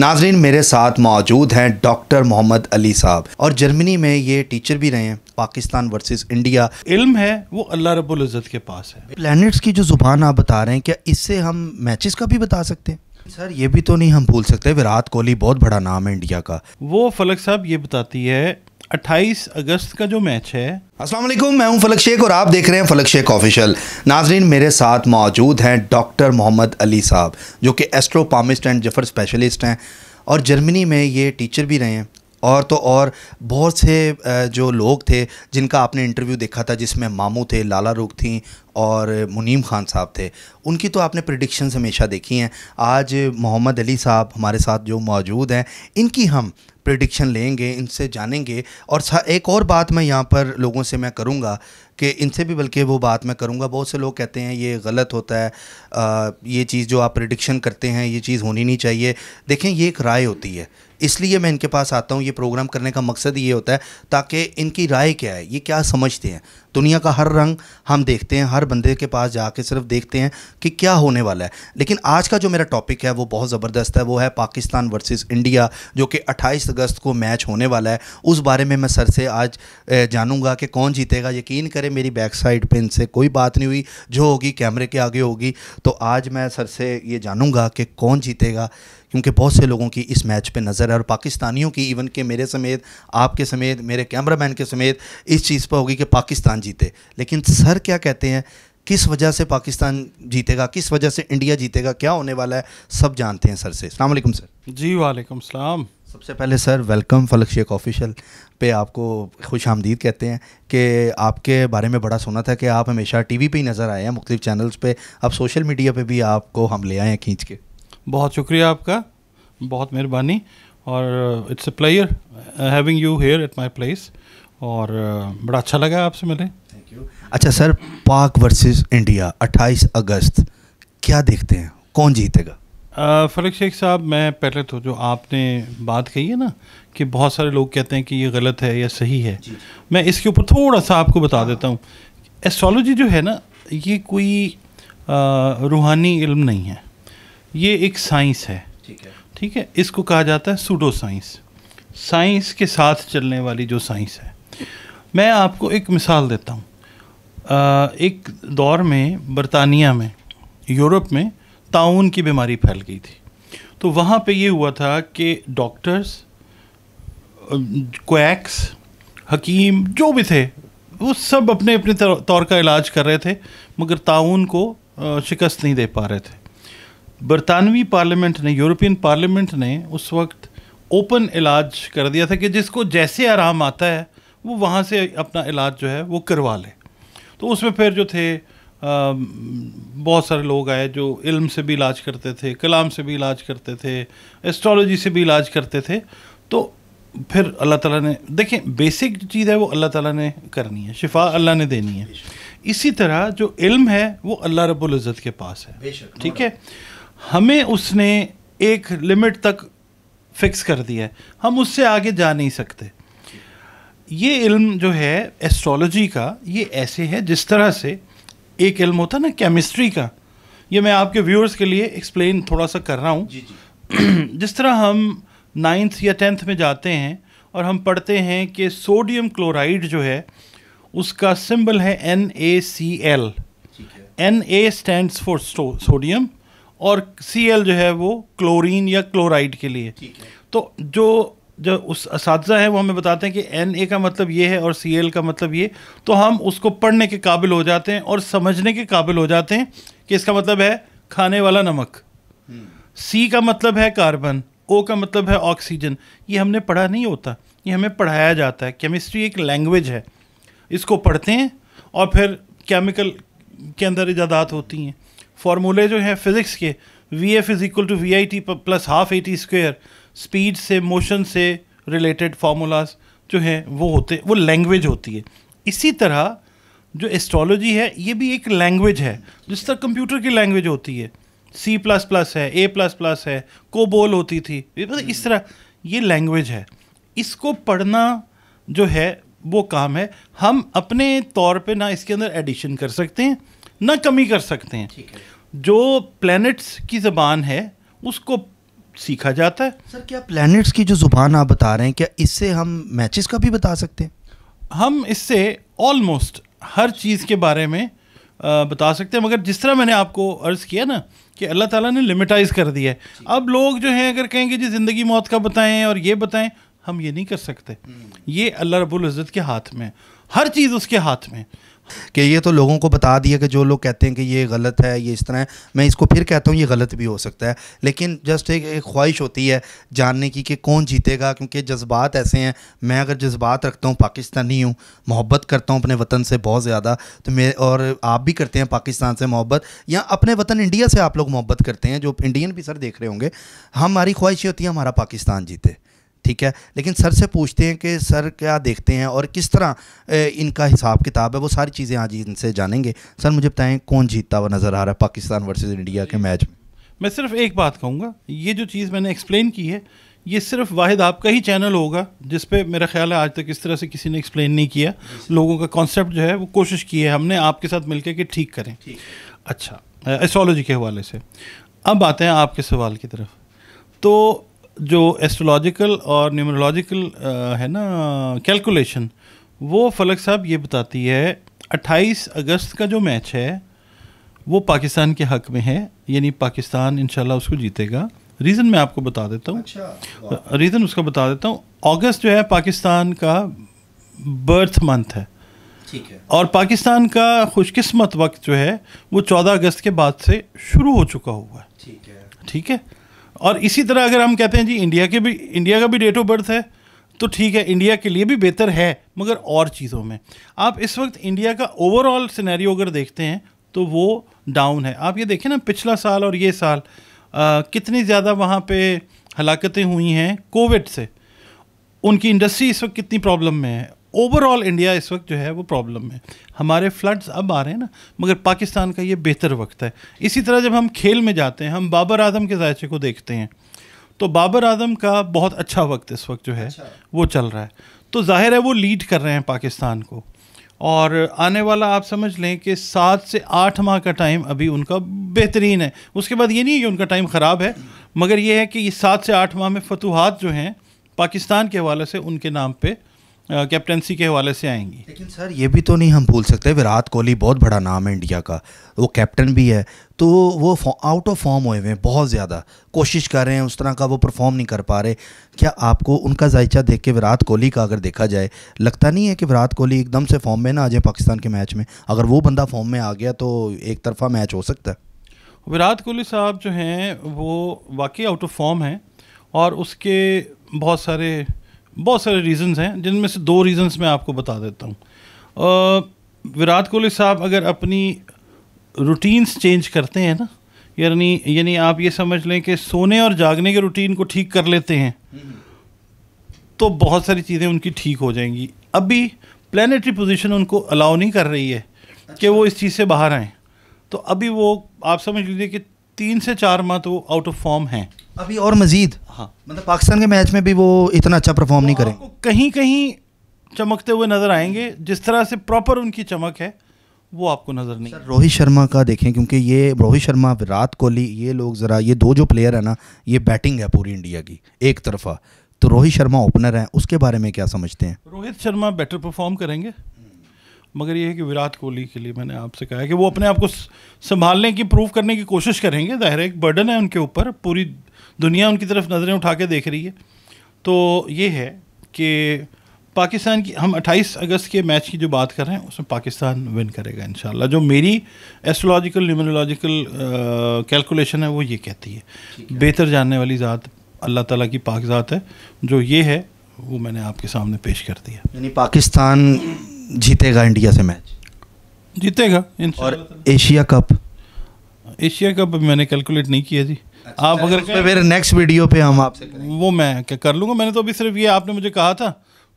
नाजरीन मेरे साथ मौजूद हैं डॉक्टर मोहम्मद अली साहब और जर्मनी में ये टीचर भी रहे हैं पाकिस्तान वर्सेस इंडिया इल्म है वो अल्लाह रब्बुल इज़्ज़त के पास है प्लैनेट्स की जो ज़ुबान आप बता रहे हैं क्या इससे हम मैचेस का भी बता सकते हैं सर ये भी तो नहीं हम भूल सकते विराट कोहली बहुत बड़ा नाम है इंडिया का वो फलक साहब ये बताती है 28 अगस्त का जो मैच है अस्सलाम वालेकुम मैं हूं फलक शेख और आप देख रहे हैं फलक शेख ऑफिशियल नाजरीन मेरे साथ मौजूद हैं डॉक्टर मोहम्मद अली साहब जो कि एस्ट्रोपामिस्ट एंड जफर स्पेशलिस्ट हैं और जर्मनी में ये टीचर भी रहे हैं और तो और बहुत से जो लोग थे जिनका आपने इंटरव्यू देखा था जिसमें मामू थे लाला रुख थी और मुनीम खान साहब थे उनकी तो आपने प्रडिक्शंस हमेशा देखी हैं आज मोहम्मद अली साहब हमारे साथ जो मौजूद हैं इनकी हम प्रडिक्शन लेंगे इनसे जानेंगे और एक और बात मैं यहाँ पर लोगों से मैं करूँगा कि इनसे भी बल्कि वो बात मैं करूँगा बहुत से लोग कहते हैं ये गलत होता है आ, ये चीज़ जो आप प्रडिक्शन करते हैं ये चीज़ होनी नहीं चाहिए देखें ये एक राय होती है इसलिए मैं इनके पास आता हूँ ये प्रोग्राम करने का मकसद ये होता है ताकि इनकी राय क्या है ये क्या समझते हैं दुनिया का हर रंग हम देखते हैं हर बंदे के पास जाके सिर्फ देखते हैं कि क्या होने वाला है लेकिन आज का जो मेरा टॉपिक है वो बहुत ज़बरदस्त है वो है पाकिस्तान वर्सेस इंडिया जो कि 28 अगस्त को मैच होने वाला है उस बारे में मैं सर से आज जानूंगा कि कौन जीतेगा यकीन करें मेरी बैक साइड पर इनसे कोई बात नहीं हुई जो होगी कैमरे के आगे होगी तो आज मैं सर से ये जानूँगा कि कौन जीतेगा क्योंकि बहुत से लोगों की इस मैच पे नज़र है और पाकिस्तानियों की इवन के मेरे समेत आपके समेत मेरे कैमरामैन के समेत इस चीज़ पर होगी कि पाकिस्तान जीते लेकिन सर क्या कहते हैं किस वजह से पाकिस्तान जीतेगा किस वजह से इंडिया जीतेगा क्या होने वाला है सब जानते हैं सर से अलैक्म सर जी वालेकुम सलाम सबसे पहले सर वेलकम फलक शेख ऑफिशियल पे आपको खुश आमदीद कहते हैं कि आपके बारे में बड़ा सुना था कि आप हमेशा टीवी पे ही नज़र आए हैं मुख्तलिफ चैनल्स पे अब सोशल मीडिया पे भी आपको हम ले आए हैं खींच के बहुत शुक्रिया आपका बहुत मेहरबानी और it's a pleasure having you here at my place और uh, बड़ा अच्छा लगा आपसे मिले थैंक यू अच्छा सर पाक वर्सेस इंडिया 28 अगस्त क्या देखते हैं कौन जीतेगा uh, फलक शेख साहब मैं पहले तो जो आपने बात कही है ना कि बहुत सारे लोग कहते हैं कि ये गलत है या सही है मैं इसके ऊपर थोड़ा सा आपको बता हाँ। देता हूँ एस्ट्रोलॉजी जो है ना ये कोई आ, uh, रूहानी इल्म नहीं है ये एक साइंस है ठीक है ठीक है इसको कहा जाता है सूडो साइंस साइंस के साथ चलने वाली जो साइंस है मैं आपको एक मिसाल देता हूँ एक दौर में बरतानिया में यूरोप में ताउन की बीमारी फैल गई थी तो वहाँ पे ये हुआ था कि डॉक्टर्स क्वैक्स हकीम जो भी थे वो सब अपने अपने तौर का इलाज कर रहे थे मगर ताउन को शिकस्त नहीं दे पा रहे थे बरतानवी पार्लियामेंट ने यूरोपियन पार्लियामेंट ने उस वक्त ओपन इलाज कर दिया था कि जिसको जैसे आराम आता है वो वहाँ से अपना इलाज जो है वो करवा ले तो उसमें फिर जो थे आ, बहुत सारे लोग आए जो इल्म से भी इलाज करते थे कलाम से भी इलाज करते थे एस्ट्रोलॉजी से भी इलाज करते थे तो फिर अल्लाह ताला ने देखें बेसिक चीज़ है वो अल्लाह ताला ने करनी है शिफा अल्लाह ने देनी है इसी तरह जो इल्म है वो अल्लाह रब्बुल के पास है ठीक है हमें उसने एक लिमिट तक फिक्स कर दिया है हम उससे आगे जा नहीं सकते ये इल्म जो है एस्ट्रोलॉजी का ये ऐसे है जिस तरह से एक इल्म होता है ना केमिस्ट्री का ये मैं आपके व्यूअर्स के लिए एक्सप्लेन थोड़ा सा कर रहा हूँ जिस तरह हम नाइन्थ या टेंथ में जाते हैं और हम पढ़ते हैं कि सोडियम क्लोराइड जो है उसका सिंबल है N A C L N A stand for sodium और सी जो है वो क्लोरीन या क्लोराइड के लिए तो जो जो उस इस वो हमें बताते हैं कि एन ए का मतलब ये है और सी एल का मतलब ये तो हम उसको पढ़ने के काबिल हो जाते हैं और समझने के काबिल हो जाते हैं कि इसका मतलब है खाने वाला नमक सी हम्म। का मतलब है कार्बन ओ का मतलब है ऑक्सीजन ये हमने पढ़ा नहीं होता ये हमें पढ़ाया जाता है केमिस्ट्री एक लैंग्वेज है इसको पढ़ते हैं और फिर केमिकल के अंदर इजादात होती हैं फार्मूले जो हैं फिज़िक्स के V F is equal to V I T plus half A T square speed से मोशन से रिलेटेड फार्मूलाज जो हैं वो होते वो लैंग्वेज होती है इसी तरह जो एस्ट्रोलॉजी है ये भी एक लैंग्वेज है जिस तरह कंप्यूटर की लैंग्वेज होती है सी प्लस प्लस है ए प्लस प्लस है कोबोल होती थी मतलब इस तरह ये लैंग्वेज है इसको पढ़ना जो है वो काम है हम अपने तौर पे ना इसके अंदर एडिशन कर सकते हैं ना कमी कर सकते हैं जो प्लैनेट्स की ज़बान है उसको सीखा जाता है सर क्या प्लैनेट्स की जो ज़ुबान आप बता रहे हैं क्या इससे हम मैचेस का भी बता सकते हैं हम इससे ऑलमोस्ट हर चीज़ के बारे में आ, बता सकते हैं मगर जिस तरह मैंने आपको अर्ज़ किया ना कि अल्लाह ताला ने लिमिटाइज कर दिया है अब लोग जो हैं अगर कहेंगे जी ज़िंदगी मौत का बताएं और ये बताएं हम ये नहीं कर सकते ये अल्लाह रब्बुल इज़्ज़त के हाथ में हर चीज़ उसके हाथ में कि ये तो लोगों को बता दिया कि जो लोग कहते हैं कि ये गलत है ये इस तरह है मैं इसको फिर कहता हूँ ये गलत भी हो सकता है लेकिन जस्ट एक, एक ख्वाहिश होती है जानने की कि कौन जीतेगा क्योंकि जज्बात ऐसे हैं मैं अगर जज्बात रखता हूँ पाकिस्तानी हूँ मोहब्बत करता हूँ अपने वतन से बहुत ज़्यादा तो मे और आप भी करते हैं पाकिस्तान से मोहब्बत या अपने वतन इंडिया से आप लोग मोहब्बत करते हैं जो इंडियन भी सर देख रहे होंगे हमारी ख्वाहिश होती है हमारा पाकिस्तान जीते ठीक है लेकिन सर से पूछते हैं कि सर क्या देखते हैं और किस तरह इनका हिसाब किताब है वो सारी चीज़ें आज इनसे जानेंगे सर मुझे बताएं कौन जीतता हुआ नज़र आ रहा है पाकिस्तान वर्सेस इंडिया के मैच में मैं सिर्फ एक बात कहूँगा ये जो चीज़ मैंने एक्सप्लेन की है ये सिर्फ वाहिद आपका ही चैनल होगा जिस पे मेरा ख्याल है आज तक इस तरह से किसी ने एक्सप्लेन नहीं किया लोगों का कॉन्सेप्ट जो है वो कोशिश की है हमने आपके साथ मिलकर के ठीक करें अच्छा एस्ट्रोलॉजी के हवाले से अब आते हैं आपके सवाल की तरफ तो जो एस्ट्रोलॉजिकल और न्यूमरोलॉजिकल uh, है ना कैलकुलेशन वो फलक साहब ये बताती है 28 अगस्त का जो मैच है वो पाकिस्तान के हक में है यानी पाकिस्तान इंशाल्लाह उसको जीतेगा रीज़न मैं आपको बता देता हूँ अच्छा, रीज़न uh, उसका बता देता हूँ अगस्त जो है पाकिस्तान का बर्थ मंथ है ठीक है और पाकिस्तान का खुशकिस्मत वक्त जो है वो 14 अगस्त के बाद से शुरू हो चुका हुआ है ठीक है ठीक है और इसी तरह अगर हम कहते हैं जी इंडिया के भी इंडिया का भी डेट ऑफ बर्थ है तो ठीक है इंडिया के लिए भी बेहतर है मगर और चीज़ों में आप इस वक्त इंडिया का ओवरऑल सिनेरियो अगर देखते हैं तो वो डाउन है आप ये देखें ना पिछला साल और ये साल आ, कितनी ज़्यादा वहाँ पे हलाकतें हुई हैं कोविड से उनकी इंडस्ट्री इस वक्त कितनी प्रॉब्लम में है ओवरऑल इंडिया इस वक्त जो है वो प्रॉब्लम है हमारे फ्लड्स अब आ रहे हैं ना मगर पाकिस्तान का ये बेहतर वक्त है इसी तरह जब हम खेल में जाते हैं हम बाबर आजम के जायचे को देखते हैं तो बाबर आजम का बहुत अच्छा वक्त इस वक्त जो है अच्छा। वो चल रहा है तो जाहिर है वो लीड कर रहे हैं पाकिस्तान को और आने वाला आप समझ लें कि सात से आठ माह का टाइम अभी उनका बेहतरीन है उसके बाद ये नहीं है कि उनका टाइम ख़राब है मगर ये है कि ये सात से आठ माह में फतूहत जो हैं पाकिस्तान के हवाले से उनके नाम पर कैप्टनसी के हवाले से आएंगी लेकिन सर ये भी तो नहीं हम भूल सकते विराट कोहली बहुत बड़ा नाम है इंडिया का वो कैप्टन भी है तो वो आउट ऑफ फॉर्म हुए हुए हैं बहुत ज़्यादा कोशिश कर रहे हैं उस तरह का वो परफॉर्म नहीं कर पा रहे क्या आपको उनका जायचा देख के विराट कोहली का अगर देखा जाए लगता नहीं है कि विराट कोहली एकदम से फॉर्म में ना आ जाए पाकिस्तान के मैच में अगर वो बंदा फॉर्म में आ गया तो एक तरफा मैच हो सकता है विराट कोहली साहब जो हैं वो वाकई आउट ऑफ फॉर्म हैं और उसके बहुत सारे बहुत सारे रीज़न्स हैं जिनमें से दो रीज़न्स मैं आपको बता देता हूँ विराट कोहली साहब अगर अपनी रूटीन्स चेंज करते हैं ना यानी यानी आप ये समझ लें कि सोने और जागने के रूटीन को ठीक कर लेते हैं तो बहुत सारी चीज़ें उनकी ठीक हो जाएंगी अभी प्लानटरी पोजीशन उनको अलाउ नहीं कर रही है कि अच्छा। वो इस चीज़ से बाहर आएँ तो अभी वो आप समझ लीजिए कि तीन से चार माह तो आउट ऑफ फॉर्म हैं अभी और मजीद हाँ मतलब पाकिस्तान के मैच में भी वो इतना अच्छा परफॉर्म तो नहीं करेंगे कहीं कहीं चमकते हुए नज़र आएंगे जिस तरह से प्रॉपर उनकी चमक है वो आपको नज़र नहीं रोहित शर्मा का देखें क्योंकि ये रोहित शर्मा विराट कोहली ये लोग ज़रा ये दो जो प्लेयर है ना ये बैटिंग है पूरी इंडिया की एक तरफा तो रोहित शर्मा ओपनर हैं उसके बारे में क्या समझते हैं रोहित शर्मा बेटर परफॉर्म करेंगे मगर ये है कि विराट कोहली के लिए मैंने आपसे कहा है कि वो अपने आप को संभालने की प्रूव करने की कोशिश करेंगे ज़ाहिर एक बर्डन है उनके ऊपर पूरी दुनिया उनकी तरफ नज़रें उठा के देख रही है तो ये है कि पाकिस्तान की हम 28 अगस्त के मैच की जो बात कर रहे हैं उसमें पाकिस्तान विन करेगा इन जो मेरी एस्ट्रोलॉजिकल न्यूमरोलॉजिकल कैलकुलेशन है वो ये कहती है बेहतर जानने वाली ज़ात अल्लाह ताला की पाक ज़ात है जो ये है वो मैंने आपके सामने पेश कर दिया यानी पाकिस्तान जीतेगा इंडिया से मैच जीतेगा और एशिया कप एशिया कप मैंने कैलकुलेट नहीं किया जी अच्छा, आप तो अगर मेरे नेक्स्ट वीडियो पे हम आपसे वो मैं क्या कर लूँगा मैंने तो अभी सिर्फ ये आपने मुझे कहा था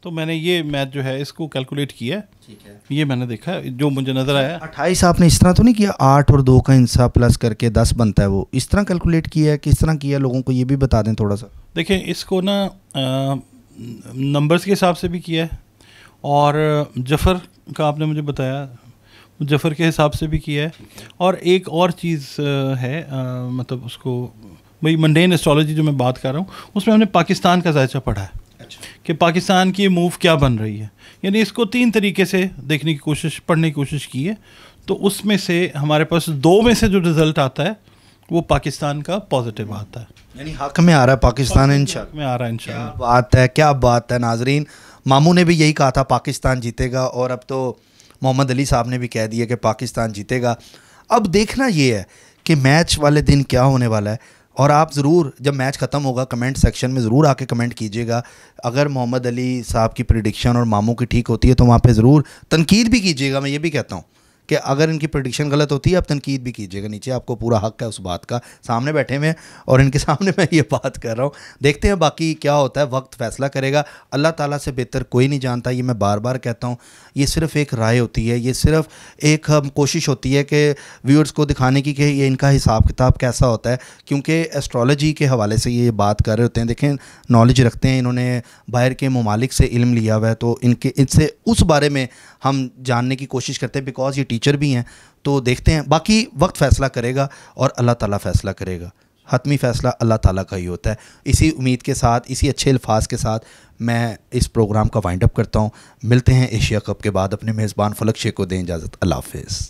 तो मैंने ये मैच जो है इसको कैलकुलेट किया ठीक है ये मैंने देखा जो मुझे नज़र आया अट्ठाईस आपने इस तरह तो नहीं किया आठ और दो का इंसा प्लस करके दस बनता है वो इस तरह कैलकुलेट किया है किस तरह किया लोगों को ये भी बता दें थोड़ा सा देखें इसको ना नंबर्स के हिसाब से भी किया है और जफ़र का आपने मुझे बताया जफ़र के हिसाब से भी किया है और एक और चीज़ है आ, मतलब उसको भाई मंडेन एस्ट्रोलॉजी जो मैं बात कर रहा हूँ उसमें हमने पाकिस्तान का जायचा पढ़ा है अच्छा। कि पाकिस्तान की मूव क्या बन रही है यानी इसको तीन तरीके से देखने की कोशिश पढ़ने की कोशिश की है तो उसमें से हमारे पास दो में से जो रिज़ल्ट आता है वो पाकिस्तान का पॉजिटिव आता है यानी हक में आ रहा है पाकिस्तान इन में आ रहा है इन बात है क्या बात है नाजरीन मामू ने भी यही कहा था पाकिस्तान जीतेगा और अब तो मोहम्मद अली साहब ने भी कह दिया कि पाकिस्तान जीतेगा अब देखना ये है कि मैच वाले दिन क्या होने वाला है और आप ज़रूर जब मैच ख़त्म होगा कमेंट सेक्शन में ज़रूर आके कमेंट कीजिएगा अगर मोहम्मद अली साहब की प्रिडिक्शन और मामू की ठीक होती है तो वहाँ पे ज़रूर तनकीद भी कीजिएगा मैं ये भी कहता हूँ कि अगर इनकी प्रडिक्शन गलत होती है आप तनकीद भी कीजिएगा नीचे आपको पूरा हक है उस बात का सामने बैठे हुए और इनके सामने मैं ये बात कर रहा हूँ देखते हैं बाकी क्या होता है वक्त फैसला करेगा अल्लाह ताला से बेहतर कोई नहीं जानता ये मैं बार बार कहता हूँ ये सिर्फ एक राय होती है ये सिर्फ एक हम कोशिश होती है कि व्यूअर्स को दिखाने की कि ये इनका हिसाब किताब कैसा होता है क्योंकि एस्ट्रोलॉजी के हवाले से ये बात कर रहे होते हैं देखें नॉलेज रखते हैं इन्होंने बाहर के ममालिक से इल्म लिया हुआ है तो इनके इनसे उस बारे में हम जानने की कोशिश करते हैं बिकॉज़ ये टीचर भी हैं तो देखते हैं बाकी वक्त फ़ैसला करेगा और अल्लाह ताला फ़ैसला करेगा हतमी फ़ैसला अल्लाह ताला का ही होता है इसी उम्मीद के साथ इसी अच्छे अल्फाज के साथ मैं इस प्रोग्राम का वाइंड अप करता हूँ मिलते हैं एशिया कप के बाद अपने मेज़बान फलक शेख को दें इजाज़त अल्लाह हाफिज़